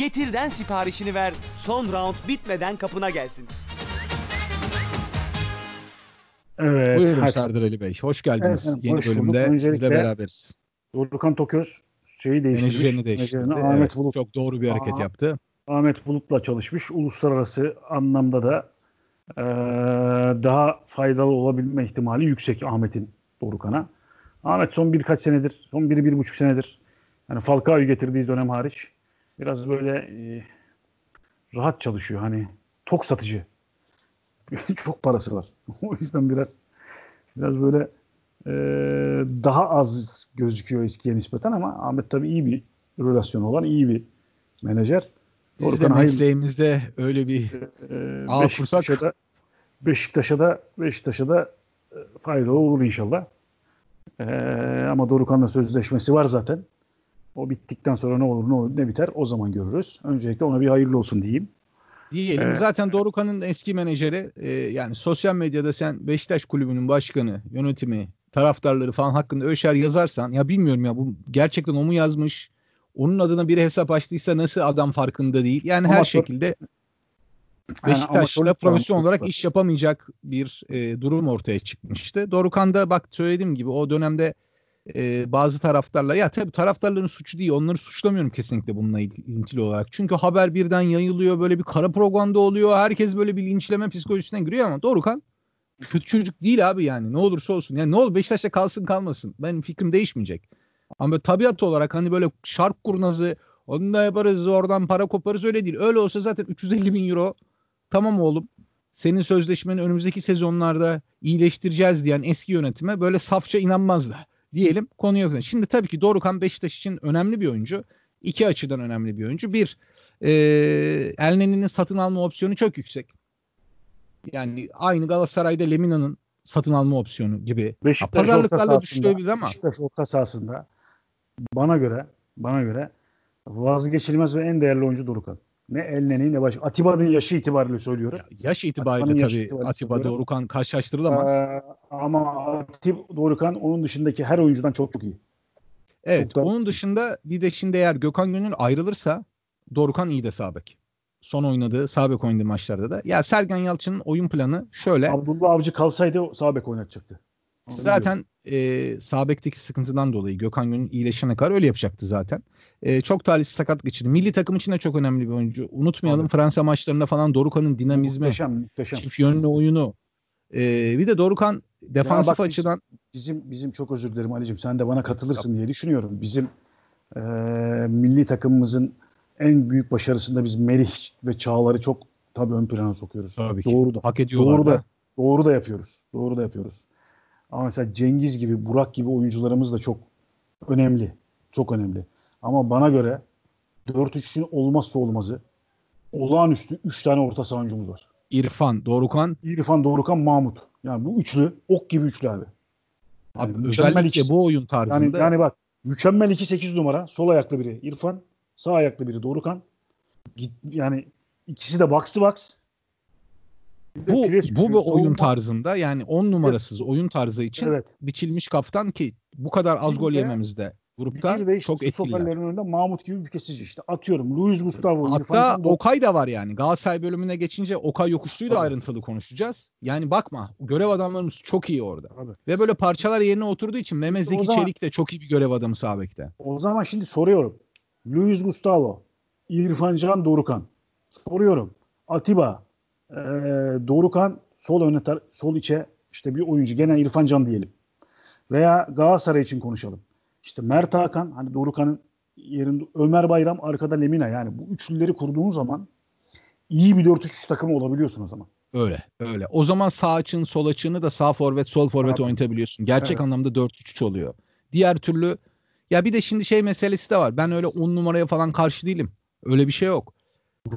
Getir'den siparişini ver. Son round bitmeden kapına gelsin. Evet. Buyurun hadi. Serdar Ali Bey. Hoş geldiniz. Evet, Yeni hoş bölümde Öncelikle, sizle beraberiz. Dorukhan Toköz şeyi değiştirmiş. Menajerini değiştirdi. Evet, Ahmet Bulut. Çok doğru bir hareket Aha, yaptı. Ahmet Bulut'la çalışmış. Uluslararası anlamda da e, daha faydalı olabilme ihtimali yüksek Ahmet'in Dorukhan'a. Ahmet son birkaç senedir, son bir, bir buçuk senedir yani Falcao'yu getirdiği dönem hariç biraz böyle e, rahat çalışıyor. Hani tok satıcı. Çok parası var. o yüzden biraz biraz böyle e, daha az gözüküyor eskiye nispeten ama Ahmet tabii iyi bir relasyon olan iyi bir menajer. Biz Orkan de mesleğimizde Hayır, öyle bir e, e ağ kursak. Beşiktaş'a da Beşiktaş'a da, Beşiktaş'a da e, fayda olur inşallah. E, ama Dorukan'la sözleşmesi var zaten. O bittikten sonra ne olur ne olur ne biter o zaman görürüz. Öncelikle ona bir hayırlı olsun diyeyim. Diyelim. Ee, Zaten Dorukhan'ın eski menajeri e, yani sosyal medyada sen Beşiktaş kulübünün başkanı, yönetimi, taraftarları falan hakkında öşer yazarsan ya bilmiyorum ya bu gerçekten o mu yazmış? Onun adına bir hesap açtıysa nasıl adam farkında değil? Yani ama her şekilde Beşiktaş'la yani profesyonel olarak iş yapamayacak bir e, durum ortaya çıkmıştı. Dorukhan da bak söylediğim gibi o dönemde e, bazı taraftarlar ya tabii taraftarların suçu değil onları suçlamıyorum kesinlikle bununla ilintili olarak. Çünkü haber birden yayılıyor böyle bir kara programda oluyor. Herkes böyle bir linçleme psikolojisine giriyor ama Dorukan kötü çocuk değil abi yani ne olursa olsun. Yani ne olur Beşiktaş'ta kalsın kalmasın ben fikrim değişmeyecek. Ama böyle tabiat olarak hani böyle şark kurnazı onu da yaparız oradan para koparız öyle değil. Öyle olsa zaten 350 bin euro tamam oğlum senin sözleşmeni önümüzdeki sezonlarda iyileştireceğiz diyen eski yönetime böyle safça inanmazlar diyelim konuya. Şimdi tabii ki Dorukan Beşiktaş için önemli bir oyuncu. İki açıdan önemli bir oyuncu. Bir, e, Elneni'nin satın alma opsiyonu çok yüksek. Yani aynı Galatasaray'da Lemina'nın satın alma opsiyonu gibi. Beşiktaş pazarlıklarla düşünülebilir ama. Beşiktaş orta sahasında bana göre bana göre vazgeçilmez ve en değerli oyuncu Dorukan ne Elneni ne başka. Atiba'nın yaşı itibariyle söylüyorum. Ya, yaş itibariyle tabii itibariyle Atiba söylüyorum. karşılaştırılamaz. Ee, ama Atiba doğrukan onun dışındaki her oyuncudan çok çok iyi. Evet çok onun dışında bir de şimdi eğer Gökhan Gönül ayrılırsa doğrukan iyi de sabek. Son oynadığı sabek oynadığı maçlarda da. Ya Sergen Yalçın'ın oyun planı şöyle. Abdullah Avcı kalsaydı sabek oynatacaktı. Zaten e, sağ sıkıntıdan dolayı Gökhan Gönül iyileşene kadar öyle yapacaktı zaten. E, çok talihsiz sakat geçirdi. Milli takım için de çok önemli bir oyuncu. Unutmayalım evet. Fransa maçlarında falan Dorukhan'ın dinamizmi, muhteşem, muhteşem. çift yönlü oyunu. E, bir de Dorukhan defansif bak, açıdan bizim bizim çok özür dilerim Ali'cim sen de bana katılırsın diye düşünüyorum. Bizim e, milli takımımızın en büyük başarısında biz Melih ve Çağlar'ı çok tabii ön plana sokuyoruz. Tabii ki. Doğru da. Hak ediyorlar. Doğru da. da. Doğru da yapıyoruz. Doğru da yapıyoruz. Ama mesela Cengiz gibi, Burak gibi oyuncularımız da çok önemli. Çok önemli. Ama bana göre 4-3'ün olmazsa olmazı olağanüstü 3 tane orta saha var. İrfan, Dorukan. İrfan, Dorukan, Mahmut. Yani bu üçlü ok gibi üçlü abi. Yani özellikle iki, bu oyun tarzında. Yani, yani bak mükemmel 2-8 numara sol ayaklı biri İrfan, sağ ayaklı biri Dorukan. Git, yani ikisi de box to box bu bu bir oyun tarzında yani 10 numarasız oyun tarzı için evet. biçilmiş kaptan ki bu kadar az gol yememizde grupta ve işte çok etkili. Yani. önünde Mahmut gibi bir kesici işte atıyorum Luis Gustavo. Hatta Okay da var yani Galatasaray bölümüne geçince Okay Yokuşlu'yu da Tabii. ayrıntılı konuşacağız. Yani bakma görev adamlarımız çok iyi orada. Tabii. Ve böyle parçalar yerine oturduğu için Mehmet Zeki zaman, Çelik de çok iyi bir görev adamı Sabek'te. O zaman şimdi soruyorum. Luis Gustavo, İrfan Can Dorukan soruyorum. Atiba, ee, Doğrukan sol öne tar- sol içe işte bir oyuncu gene İrfan Can diyelim. Veya Galatasaray için konuşalım. İşte Mert Hakan hani Doğrukan'ın yerinde Ömer Bayram arkada Lemina yani bu üçlüleri kurduğun zaman iyi bir 4-3-3 takımı olabiliyorsun o zaman. Öyle öyle. O zaman sağ açın sol açını da sağ forvet sol forvet Abi. oynatabiliyorsun. Gerçek evet. anlamda 4-3-3 oluyor. Diğer türlü ya bir de şimdi şey meselesi de var. Ben öyle 10 numaraya falan karşı değilim. Öyle bir şey yok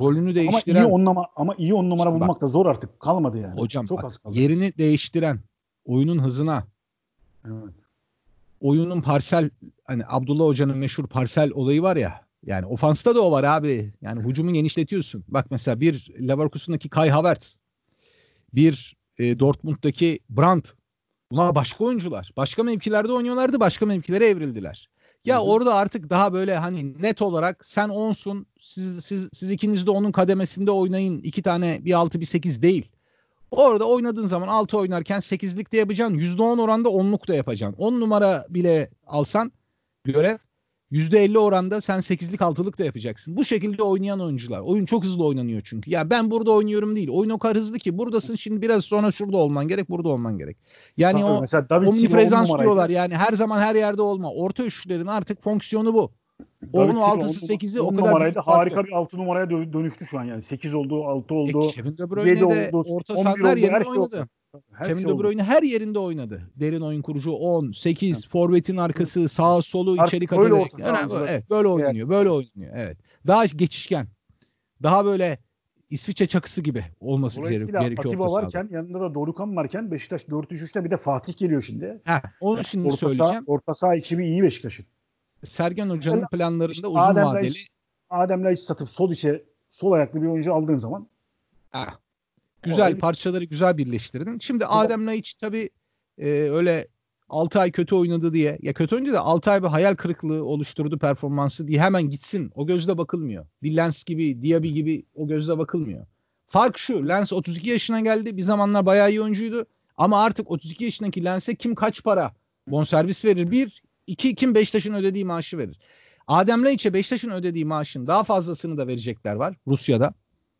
rolünü değiştiren ama iyi on numara ama iyi on numara işte bulmak da zor artık kalmadı yani. Hocam Çok bak, az kaldı. yerini değiştiren oyunun hızına evet. oyunun parsel hani Abdullah Hoca'nın meşhur parsel olayı var ya yani ofansta da o var abi. Yani hücumu genişletiyorsun. Bak mesela bir Leverkusen'daki Kai Havertz bir e, Dortmund'daki Brandt bunlar başka oyuncular. Başka mevkilerde oynuyorlardı başka mevkilere evrildiler. Ya Hı-hı. orada artık daha böyle hani net olarak sen 10'sun siz, siz, siz ikiniz de onun kademesinde oynayın. iki tane bir 6 bir 8 değil. Orada oynadığın zaman 6 oynarken 8'lik de yapacaksın. %10 oranda 10'luk da yapacaksın. 10 numara bile alsan görev %50 oranda sen 8'lik 6'lık da yapacaksın. Bu şekilde oynayan oyuncular. Oyun çok hızlı oynanıyor çünkü. Ya ben burada oynuyorum değil. Oyun o kadar hızlı ki buradasın şimdi biraz sonra şurada olman gerek, burada olman gerek. Yani Tabii, o mesela, omniprezans diyorlar. Yani her zaman her yerde olma. Orta üçlülerin artık fonksiyonu bu. Onun 6'sı 8'i o kadar numaraydı. Harika bir 6 numaraya dönüştü şu an yani. 8 oldu, 6 e, oldu, e, Kevin De Bruyne de orta sahalar yerine şey oynadı. Oldu. Her Kevin şey De Bruyne her yerinde oynadı. Derin oyun kurucu 10, 8, evet. forvetin arkası, sağ solu Artık içeri kat ederek. Yani, evet, böyle oynuyor, böyle oynuyor. Evet. Daha geçişken. Daha böyle İsviçre çakısı gibi olması gerekiyor. Dolayısıyla Atiba varken sahada. yanında da Dorukan varken Beşiktaş 4-3-3'te bir de Fatih geliyor şimdi. Heh, onu yani şimdi orta söyleyeceğim. Sağ, orta saha ekibi iyi Beşiktaş'ın. Sergen Hoca'nın yani, planlarında işte uzun Adem'le vadeli. Adem'le hiç satıp sol içe sol ayaklı bir oyuncu aldığın zaman Heh, Güzel Olay. parçaları güzel birleştirdin. Şimdi Adem Naiç tabii e, öyle 6 ay kötü oynadı diye ya kötü oynadı da 6 ay bir hayal kırıklığı oluşturdu performansı diye hemen gitsin. O gözle bakılmıyor. Bir Lens gibi, Diaby gibi o gözle bakılmıyor. Fark şu Lens 32 yaşına geldi. Bir zamanlar bayağı iyi oyuncuydu. Ama artık 32 yaşındaki Lens'e kim kaç para bonservis verir? Bir, iki kim Beşiktaş'ın ödediği maaşı verir? Adem Laiç'e Beşiktaş'ın ödediği maaşın daha fazlasını da verecekler var Rusya'da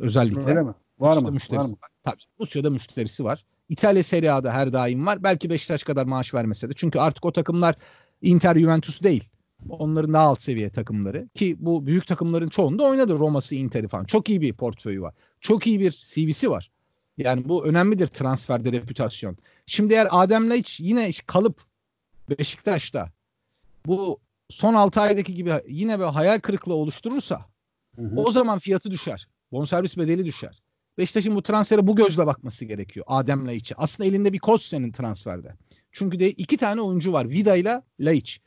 özellikle. Öyle mi? Var mı? Müşterisi var mı? Var. Tabii. Rusya'da müşterisi var. İtalya Serie A'da her daim var. Belki Beşiktaş kadar maaş vermese de. Çünkü artık o takımlar Inter Juventus değil. Onların daha alt seviye takımları. Ki bu büyük takımların çoğunda oynadı Roma'sı, Inter'i falan. Çok iyi bir portföyü var. Çok iyi bir CV'si var. Yani bu önemlidir transferde reputasyon. Şimdi eğer Adem Laiç yine kalıp Beşiktaş'ta bu son 6 aydaki gibi yine bir hayal kırıklığı oluşturursa hı hı. o zaman fiyatı düşer. Bonservis bedeli düşer. Beşiktaş'ın bu transfere bu gözle bakması gerekiyor. Adem Laiç'e. Aslında elinde bir koz senin transferde. Çünkü de iki tane oyuncu var. Vida ile Laiç.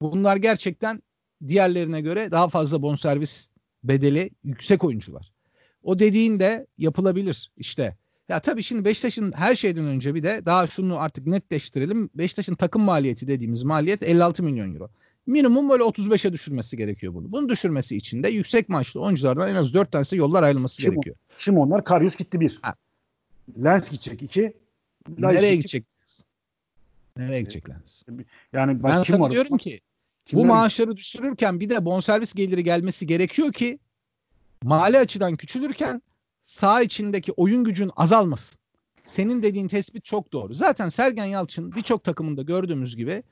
Bunlar gerçekten diğerlerine göre daha fazla bonservis bedeli yüksek oyuncular. O dediğin de yapılabilir işte. Ya tabii şimdi Beşiktaş'ın her şeyden önce bir de daha şunu artık netleştirelim. Beşiktaş'ın takım maliyeti dediğimiz maliyet 56 milyon euro minimum böyle 35'e düşürmesi gerekiyor bunu. Bunu düşürmesi için de yüksek maaşlı oyunculardan en az 4 tanesi yollar ayrılması Şimon, gerekiyor. Şimdi onlar Karius gitti bir. Ha. Lens gidecek iki. Nereye gidecek? gidecek? Nereye gidecek Lens? Yani ben, ben sana diyorum ki kim bu var? maaşları düşürürken bir de bonservis geliri gelmesi gerekiyor ki mali açıdan küçülürken sağ içindeki oyun gücün azalmasın. Senin dediğin tespit çok doğru. Zaten Sergen Yalçın birçok takımında gördüğümüz gibi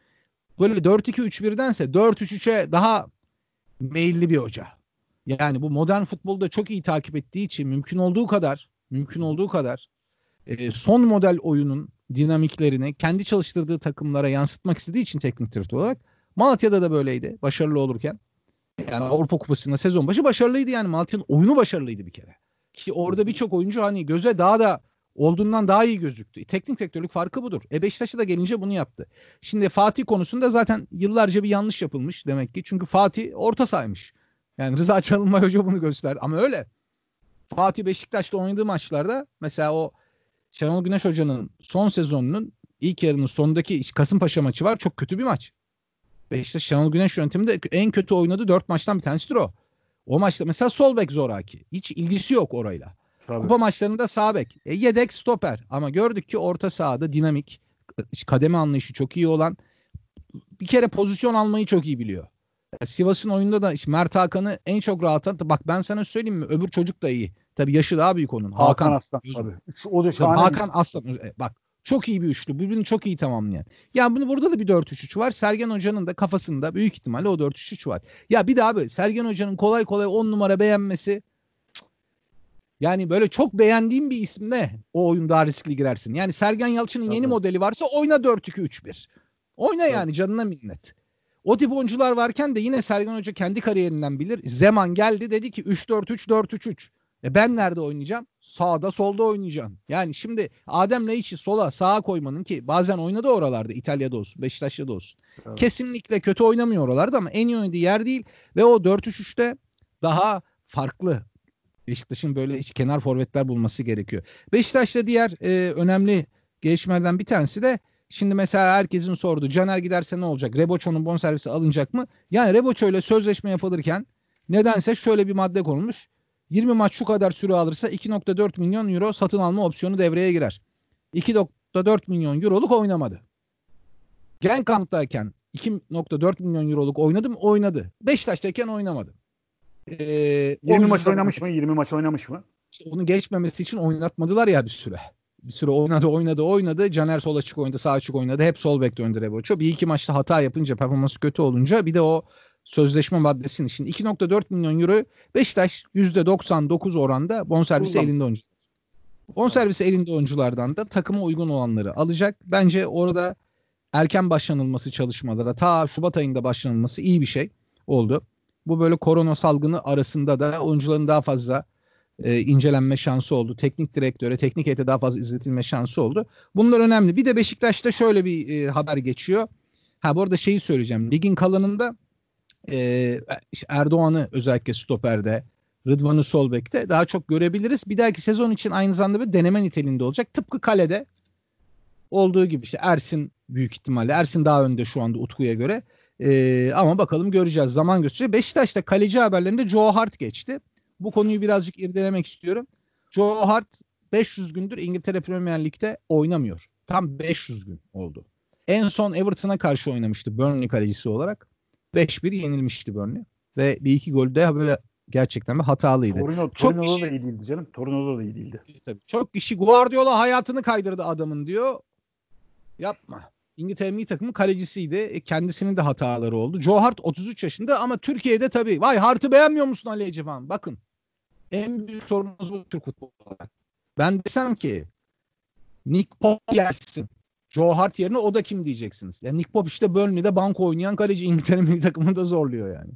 böyle 4-2-3-1'dense 4-3-3'e daha meyilli bir hoca. Yani bu modern futbolda çok iyi takip ettiği için mümkün olduğu kadar mümkün olduğu kadar e, son model oyunun dinamiklerini kendi çalıştırdığı takımlara yansıtmak istediği için teknik direktör olarak Malatya'da da böyleydi başarılı olurken. Yani Avrupa Kupası'nda sezon başı başarılıydı yani Malatya'nın oyunu başarılıydı bir kere. Ki orada birçok oyuncu hani göze daha da olduğundan daha iyi gözüktü. E, teknik direktörlük farkı budur. E Beşiktaş'a da gelince bunu yaptı. Şimdi Fatih konusunda zaten yıllarca bir yanlış yapılmış demek ki. Çünkü Fatih orta saymış. Yani Rıza Çalınbay Hoca bunu gösterdi. Ama öyle. Fatih Beşiktaş'ta oynadığı maçlarda mesela o Şenol Güneş Hoca'nın son sezonunun ilk yarının sonundaki Kasımpaşa maçı var. Çok kötü bir maç. Beşiktaş Şenol Güneş yönteminde en kötü oynadığı dört maçtan bir tanesidir o. O maçta mesela sol bek zoraki. Hiç ilgisi yok orayla. Tabii. Kupa maçlarında sağ bek. E, yedek stoper. Ama gördük ki orta sahada dinamik, kademe anlayışı çok iyi olan bir kere pozisyon almayı çok iyi biliyor. E, Sivas'ın oyunda da işte Mert Hakan'ı en çok rahatlatan bak ben sana söyleyeyim mi öbür çocuk da iyi. Tabii yaşı daha büyük onun. Hakan, Hakan Aslan. Tabii. o da şahane. Hakan Aslan. E, bak çok iyi bir üçlü. Birbirini çok iyi tamamlayan. Yani bunu burada da bir 4-3-3 var. Sergen Hoca'nın da kafasında büyük ihtimalle o 4-3-3 var. Ya bir daha abi Sergen Hoca'nın kolay kolay 10 numara beğenmesi yani böyle çok beğendiğim bir isimle o oyun daha riskli girersin. Yani Sergen Yalçın'ın yeni modeli varsa oyna 4-2-3-1. Oyna evet. yani canına minnet. O tip oyuncular varken de yine Sergen Hoca kendi kariyerinden bilir. Zeman geldi dedi ki 3-4-3-4-3-3. E ben nerede oynayacağım? Sağda solda oynayacağım. Yani şimdi Adem Leici sola sağa koymanın ki bazen oynadı oralarda İtalya'da olsun Beşiktaş'ta da olsun. Evet. Kesinlikle kötü oynamıyor oralarda ama en iyi oynadığı yer değil. Ve o 4-3-3'te daha farklı Beşiktaş'ın böyle hiç kenar forvetler bulması gerekiyor. Beşiktaş'ta diğer e, önemli gelişmelerden bir tanesi de şimdi mesela herkesin sorduğu Caner giderse ne olacak? Reboço'nun bonservisi alınacak mı? Yani Reboço ile sözleşme yapılırken nedense şöyle bir madde konulmuş. 20 maç şu kadar süre alırsa 2.4 milyon euro satın alma opsiyonu devreye girer. 2.4 milyon euroluk oynamadı. Genkamp'tayken 2.4 milyon euroluk oynadı mı? Oynadı. Beşiktaş'tayken oynamadı. 20 maç oynamış mı? 20 maç oynamış mı? Onu geçmemesi için oynatmadılar ya bir süre. Bir süre oynadı oynadı oynadı. Caner sol açık oynadı sağ açık oynadı. Hep sol bekte önde Reboço. Bir iki maçta hata yapınca performansı kötü olunca bir de o sözleşme maddesinin. için 2.4 milyon euro Beşiktaş %99 oranda bonservisi Ulan. elinde oyuncu. Bonservisi elinde oyunculardan da takıma uygun olanları alacak. Bence orada erken başlanılması çalışmalara ta Şubat ayında başlanılması iyi bir şey oldu. Bu böyle korona salgını arasında da oyuncuların daha fazla e, incelenme şansı oldu. Teknik direktöre, teknik heyete daha fazla izletilme şansı oldu. Bunlar önemli. Bir de Beşiktaş'ta şöyle bir e, haber geçiyor. Ha bu arada şeyi söyleyeceğim. Ligin kalanında e, Erdoğan'ı özellikle stoperde, Rıdvan'ı sol bekte daha çok görebiliriz. Bir dahaki sezon için aynı zamanda bir deneme niteliğinde olacak. Tıpkı kalede olduğu gibi işte Ersin büyük ihtimalle. Ersin daha önde şu anda Utku'ya göre. Ee, ama bakalım göreceğiz. Zaman gösterecek. Beşiktaş'ta kaleci haberlerinde Joe Hart geçti. Bu konuyu birazcık irdelemek istiyorum. Joe Hart 500 gündür İngiltere Premier Lig'de oynamıyor. Tam 500 gün oldu. En son Everton'a karşı oynamıştı Burnley kalecisi olarak. 5-1 yenilmişti Burnley. Ve bir iki golü de böyle gerçekten bir hatalıydı. Torino, Çok Torino'da kişi, da iyi değildi canım. Torino'da da iyi değildi. Tabii. Çok kişi Guardiola hayatını kaydırdı adamın diyor. Yapma. İngiltere milli takımı kalecisiydi. E, kendisinin de hataları oldu. Joe Hart 33 yaşında ama Türkiye'de tabii. Vay Hart'ı beğenmiyor musun Ali Ecevan? Bakın. En büyük sorunumuz bu Türk futbolu Ben desem ki Nick Pop gelsin. Joe Hart yerine o da kim diyeceksiniz. Yani Nick Pop işte Burnley'de banko oynayan kaleci İngiltere milli da zorluyor yani.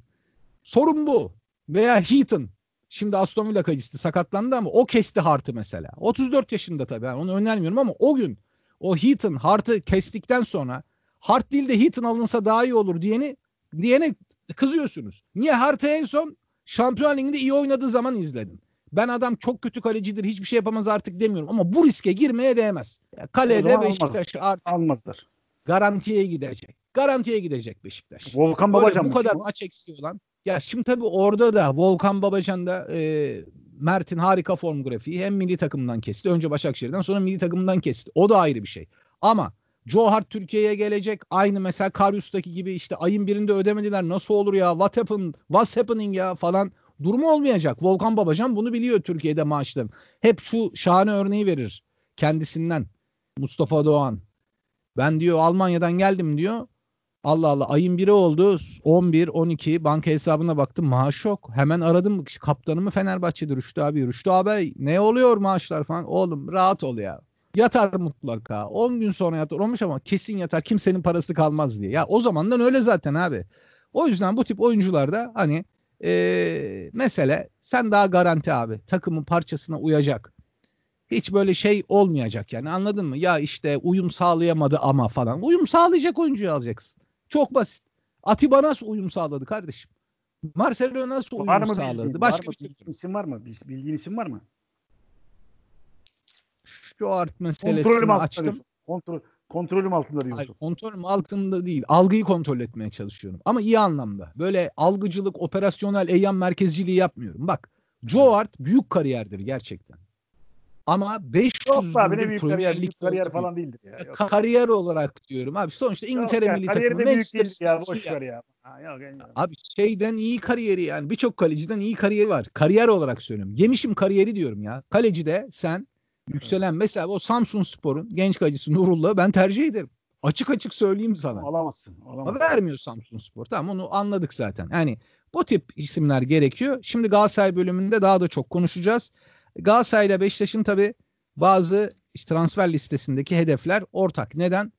Sorun bu. Veya Heaton. Şimdi Aston Villa kalecisi sakatlandı ama o kesti Hart'ı mesela. 34 yaşında tabii. Yani onu önermiyorum ama o gün o Heaton Hart'ı kestikten sonra Hart değil de Heaton alınsa daha iyi olur diyeni diyene kızıyorsunuz. Niye Hart'ı en son Şampiyon Ligi'nde iyi oynadığı zaman izledim. Ben adam çok kötü kalecidir hiçbir şey yapamaz artık demiyorum ama bu riske girmeye değmez. Kalede Beşiktaş almaz. artık almazdır. Garantiye gidecek. Garantiye gidecek Beşiktaş. Volkan Babacan Öyle, bu kadar maç eksiği olan. Ya şimdi tabii orada da Volkan Babacan da e, Mert'in harika form grafiği hem milli takımdan kesti. Önce Başakşehir'den sonra milli takımdan kesti. O da ayrı bir şey. Ama Joe Hart Türkiye'ye gelecek. Aynı mesela Karyus'taki gibi işte ayın birinde ödemediler. Nasıl olur ya? What happened? What's happening ya falan durumu olmayacak. Volkan Babacan bunu biliyor Türkiye'de maaşların. Hep şu şahane örneği verir kendisinden. Mustafa Doğan. Ben diyor Almanya'dan geldim diyor. Allah Allah ayın biri oldu 11 12 banka hesabına baktım maaş yok. Hemen aradım kaptanımı Fenerbahçe'de Rüştü abi. Rüştü abi ne oluyor maaşlar falan oğlum rahat ol ya. Yatar mutlaka. 10 gün sonra yatar olmuş ama kesin yatar. Kimsenin parası kalmaz diye. Ya o zamandan öyle zaten abi. O yüzden bu tip oyuncularda hani ee, mesele sen daha garanti abi. Takımın parçasına uyacak. Hiç böyle şey olmayacak yani anladın mı? Ya işte uyum sağlayamadı ama falan. Uyum sağlayacak oyuncuyu alacaksın. Çok basit. Atiba nasıl uyum sağladı kardeşim? Marcelo nasıl uyum var mı sağladı? Bildiğin, Başka var mı, bir şey isim var mı? Bildiğin isim var mı? Şu art meselesini açtım. Kontrol, kontrolüm altında diyorsun. Hayır, kontrolüm altında değil. Algıyı kontrol etmeye çalışıyorum. Ama iyi anlamda. Böyle algıcılık, operasyonel eyyam merkezciliği yapmıyorum. Bak Joe Art büyük kariyerdir gerçekten. Ama 500 Yok abi ne kariyer, falan değildir ya. Yok. Kariyer olarak diyorum abi. Sonuçta İngiltere milli takımı. Kariyeri büyük ya boş ver ya. Ha, yok, Abi şeyden iyi kariyeri yani birçok kaleciden iyi kariyeri var. Kariyer olarak söylüyorum. Yemişim kariyeri diyorum ya. Kaleci de sen yükselen evet. mesela o Samsun Spor'un genç kalecisi Nurullahı ben tercih ederim. Açık açık söyleyeyim sana. Alamazsın. alamazsın. Ama vermiyor Samsun Spor. Tamam onu anladık zaten. Yani bu tip isimler gerekiyor. Şimdi Galatasaray bölümünde daha da çok konuşacağız. Galatasaray'la Beşiktaş'ın tabi bazı işte transfer listesindeki hedefler ortak. Neden?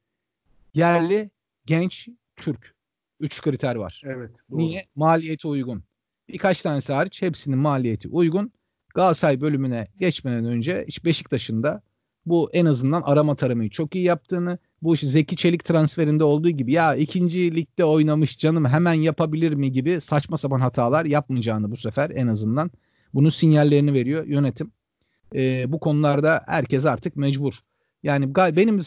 Yerli, genç, Türk. Üç kriter var. Evet. Doğru. Niye? Maliyeti uygun. Birkaç tanesi hariç hepsinin maliyeti uygun. Galatasaray bölümüne geçmeden önce işte Beşiktaş'ın da bu en azından arama taramayı çok iyi yaptığını, bu işte Zeki Çelik transferinde olduğu gibi ya ikinci ligde oynamış canım hemen yapabilir mi gibi saçma sapan hatalar yapmayacağını bu sefer en azından bunun sinyallerini veriyor yönetim. E, bu konularda herkes artık mecbur. Yani benim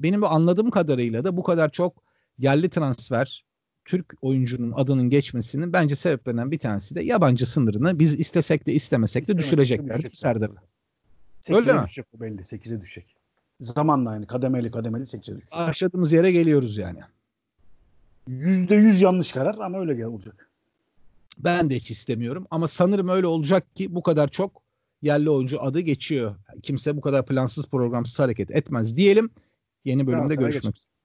benim anladığım kadarıyla da bu kadar çok yerli transfer Türk oyuncunun adının geçmesinin bence sebeplerinden bir tanesi de yabancı sınırını biz istesek de istemesek de düşürecekler Serdar. Öyle mi? Düşecek bu belli. 8'e düşecek. Zamanla yani kademeli kademeli 8'e düşecek. Başladığımız yere geliyoruz yani. %100 yanlış karar ama öyle olacak. Ben de hiç istemiyorum ama sanırım öyle olacak ki bu kadar çok yerli oyuncu adı geçiyor. Kimse bu kadar plansız programsız hareket etmez diyelim. Yeni bölümde tamam, görüşmek üzere.